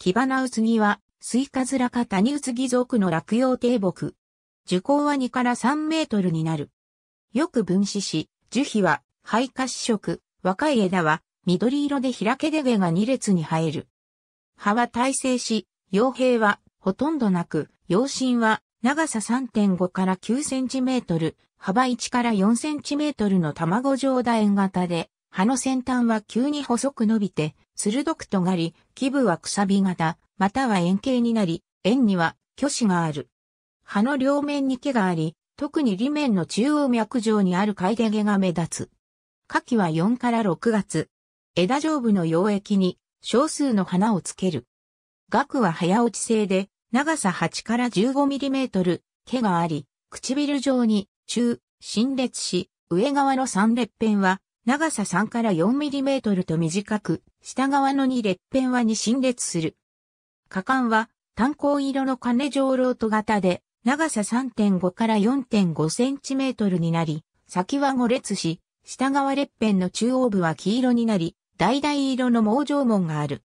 キバナウツギは、スイカズラかニウツギ属の落葉低木。樹高は2から3メートルになる。よく分子し、樹皮は、肺褐色、若い枝は、緑色で開けで毛が2列に生える。葉は耐性し、葉兵は、ほとんどなく、葉芯は、長さ3.5から9センチメートル、幅1から4センチメートルの卵状楕円型で、葉の先端は急に細く伸びて、鋭く尖り、基部はくさび型、または円形になり、円には巨子がある。葉の両面に毛があり、特に裏面の中央脈上にあるカイデ毛が目立つ。夏季は4から6月。枝上部の溶液に少数の花をつける。額は早落ち性で、長さ8から1 5トル、毛があり、唇状に中、新列し、上側の三列辺は長さ3から 4mm と短く、下側の2列辺はに陳列する。果敢は炭鉱色の金上ロート型で、長さ3.5から4.5センチメートルになり、先は5列し、下側列辺の中央部は黄色になり、橙色の毛状紋がある。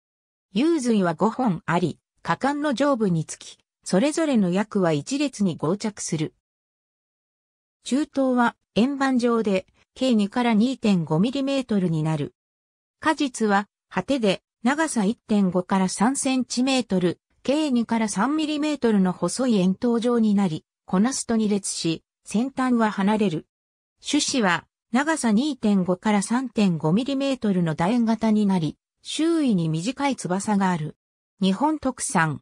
幽髄は5本あり、果敢の上部につき、それぞれの役は1列に合着する。中東は円盤状で、計2から 2.5mm になる。果実は、果てで、長さ1.5から 3cm、計2から 3mm の細い円筒状になり、こなすと2列し、先端は離れる。種子は、長さ2.5から 3.5mm の楕円型になり、周囲に短い翼がある。日本特産。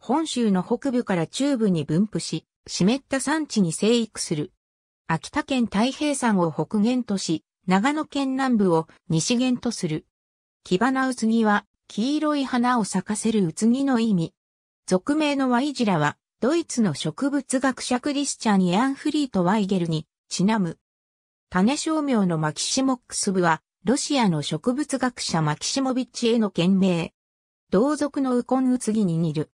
本州の北部から中部に分布し、湿った山地に生育する。秋田県太平山を北限とし、長野県南部を西限とする。木花うつぎは、黄色い花を咲かせるうつぎの意味。俗名のワイジラは、ドイツの植物学者クリスチャン・イアンフリート・ワイゲルにちなむ。種商名のマキシモックス部は、ロシアの植物学者マキシモビッチへの件名。同族のウコンウツギに似る。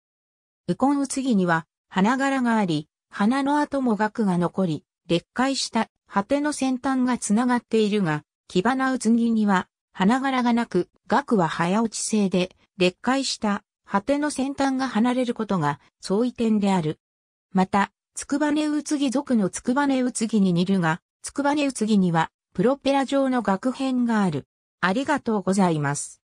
ウコンウツギには花柄があり、花の後も額が残り、裂解した果ての先端がつながっているが、木花うつぎには花柄がなく、額は早落ち性で、裂解した果ての先端が離れることが相違点である。また、つくばねうつぎ属のつくばねうつぎに似るが、つくばねうつぎにはプロペラ状の額片がある。ありがとうございます。